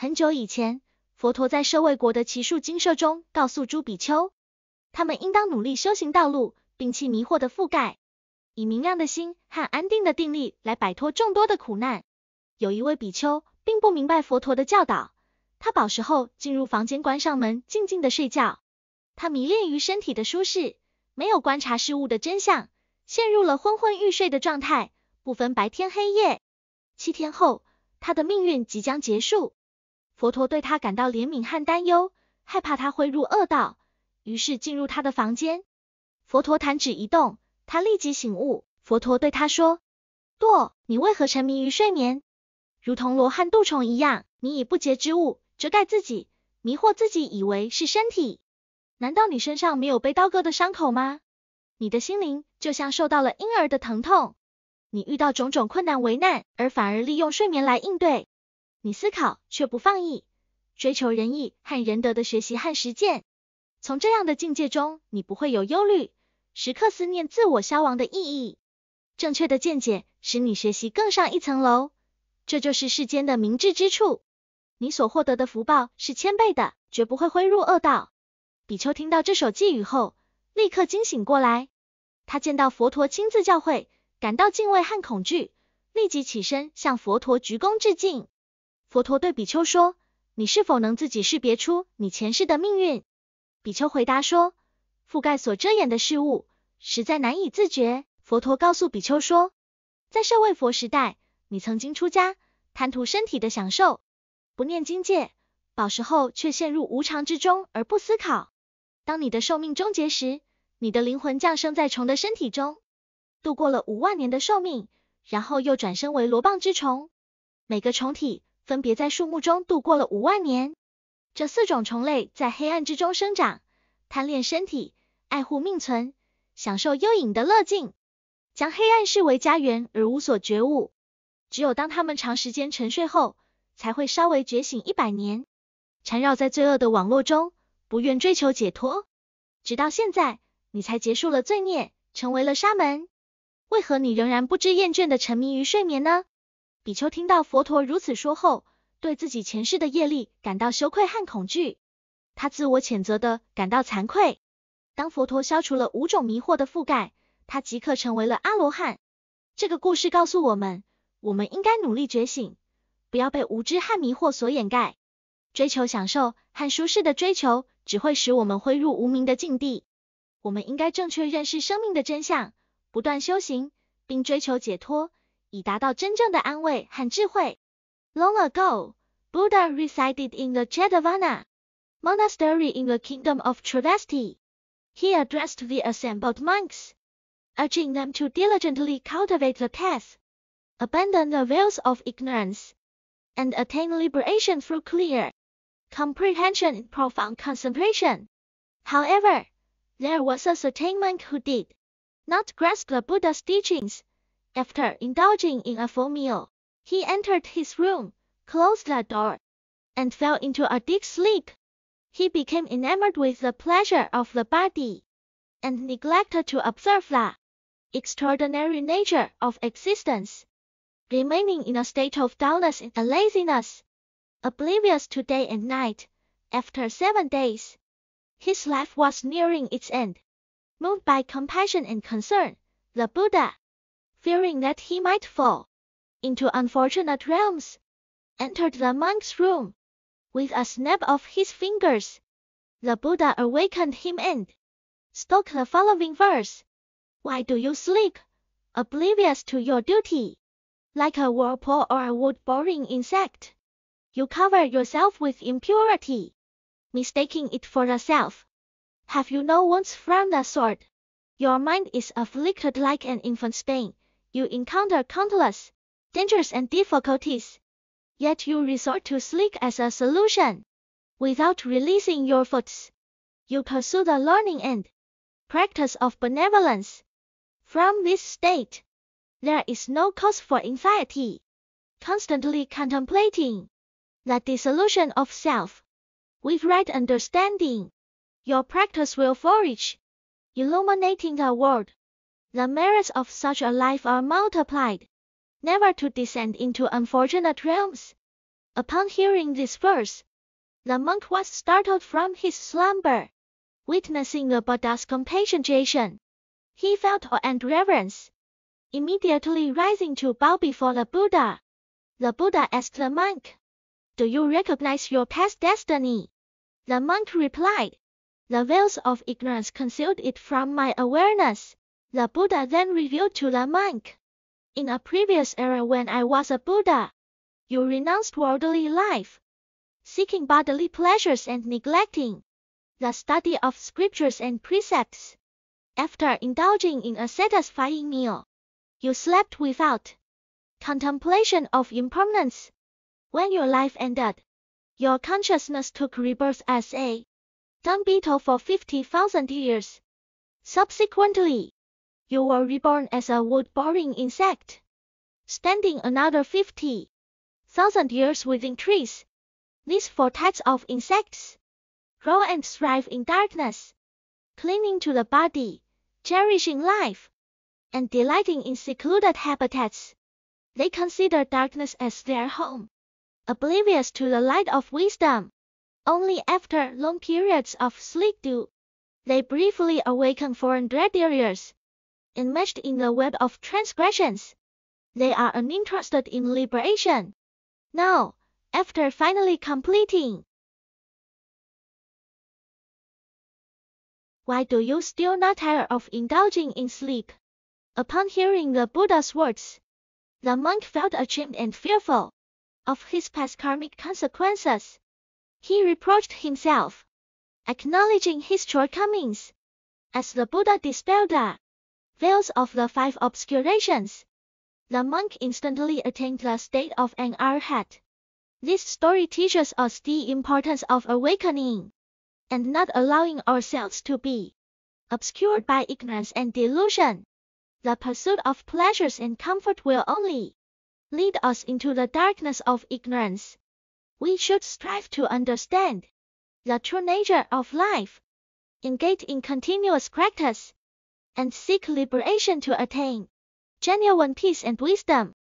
很久以前，佛陀在舍卫国的奇树精舍中告诉诸比丘，他们应当努力修行道路，摒弃迷惑的覆盖，以明亮的心和安定的定力来摆脱众多的苦难。有一位比丘并不明白佛陀的教导，他饱食后进入房间，关上门，静静的睡觉。他迷恋于身体的舒适，没有观察事物的真相，陷入了昏昏欲睡的状态，不分白天黑夜。七天后，他的命运即将结束。佛陀对他感到怜悯和担忧，害怕他会入恶道，于是进入他的房间。佛陀弹指一动，他立即醒悟。佛陀对他说：“堕，你为何沉迷于睡眠？如同罗汉肚虫一样，你以不洁之物遮盖自己，迷惑自己，以为是身体。难道你身上没有被刀割的伤口吗？你的心灵就像受到了婴儿的疼痛。你遇到种种困难危难，而反而利用睡眠来应对。”你思考却不放逸，追求仁义和仁德的学习和实践。从这样的境界中，你不会有忧虑，时刻思念自我消亡的意义。正确的见解使你学习更上一层楼，这就是世间的明智之处。你所获得的福报是千倍的，绝不会挥入恶道。比丘听到这首寄语后，立刻惊醒过来。他见到佛陀亲自教诲，感到敬畏和恐惧，立即起身向佛陀鞠躬致敬。佛陀对比丘说：“你是否能自己识别出你前世的命运？”比丘回答说：“覆盖所遮掩的事物，实在难以自觉。”佛陀告诉比丘说：“在舍卫佛时代，你曾经出家，贪图身体的享受，不念经戒，饱食后却陷入无常之中而不思考。当你的寿命终结时，你的灵魂降生在虫的身体中，度过了五万年的寿命，然后又转生为罗棒之虫，每个虫体。”分别在树木中度过了五万年。这四种虫类在黑暗之中生长，贪恋身体，爱护命存，享受幽隐的乐境，将黑暗视为家园而无所觉悟。只有当它们长时间沉睡后，才会稍微觉醒一百年，缠绕在罪恶的网络中，不愿追求解脱。直到现在，你才结束了罪孽，成为了沙门。为何你仍然不知厌倦的沉迷于睡眠呢？比丘听到佛陀如此说后，对自己前世的业力感到羞愧和恐惧，他自我谴责的感到惭愧。当佛陀消除了五种迷惑的覆盖，他即刻成为了阿罗汉。这个故事告诉我们，我们应该努力觉醒，不要被无知和迷惑所掩盖。追求享受和舒适的追求，只会使我们挥入无名的境地。我们应该正确认识生命的真相，不断修行，并追求解脱。以达到真正的安慰和智慧。Long ago, Buddha resided in the Jetavana monastery in the kingdom of Travesti. He addressed the assembled monks, urging them to diligently cultivate the path, abandon the veils of ignorance, and attain liberation through clear comprehension and profound concentration. However, there was a certain monk who did not grasp the Buddha's teachings after indulging in a full meal, he entered his room, closed the door, and fell into a deep sleep. He became enamored with the pleasure of the body, and neglected to observe the extraordinary nature of existence, remaining in a state of dullness and laziness, oblivious to day and night. After seven days, his life was nearing its end. Moved by compassion and concern, the Buddha, fearing that he might fall into unfortunate realms, entered the monk's room. With a snap of his fingers, the Buddha awakened him and spoke the following verse. Why do you sleep, oblivious to your duty? Like a whirlpool or a wood-boring insect, you cover yourself with impurity, mistaking it for the self. Have you no wounds from the sword? Your mind is afflicted like an infant's pain, you encounter countless dangers and difficulties, yet you resort to sleep as a solution. Without releasing your foot, you pursue the learning and practice of benevolence. From this state, there is no cause for anxiety. Constantly contemplating the dissolution of self with right understanding, your practice will flourish, illuminating the world the merits of such a life are multiplied, never to descend into unfortunate realms. Upon hearing this verse, the monk was startled from his slumber. Witnessing the Buddha's compassion, he felt awe and reverence, immediately rising to bow before the Buddha. The Buddha asked the monk, Do you recognize your past destiny? The monk replied, The veils of ignorance concealed it from my awareness. The Buddha then revealed to the monk, In a previous era when I was a Buddha, you renounced worldly life, seeking bodily pleasures and neglecting the study of scriptures and precepts. After indulging in a satisfying meal, you slept without contemplation of impermanence. When your life ended, your consciousness took rebirth as a dung beetle for 50,000 years. Subsequently, you were reborn as a wood-boring insect. Standing another 50,000 years within trees. These four types of insects grow and thrive in darkness, clinging to the body, cherishing life, and delighting in secluded habitats. They consider darkness as their home, oblivious to the light of wisdom. Only after long periods of sleep do they briefly awaken foreign dread areas, enmeshed in the web of transgressions. They are uninterested in liberation. Now, after finally completing, why do you still not tire of indulging in sleep? Upon hearing the Buddha's words, the monk felt ashamed and fearful of his past karmic consequences. He reproached himself, acknowledging his shortcomings. As the Buddha dispelled the veils of the five obscurations. The monk instantly attained the state of an arhat. This story teaches us the importance of awakening and not allowing ourselves to be obscured by ignorance and delusion. The pursuit of pleasures and comfort will only lead us into the darkness of ignorance. We should strive to understand the true nature of life, engage in continuous practice, and seek liberation to attain genuine peace and wisdom.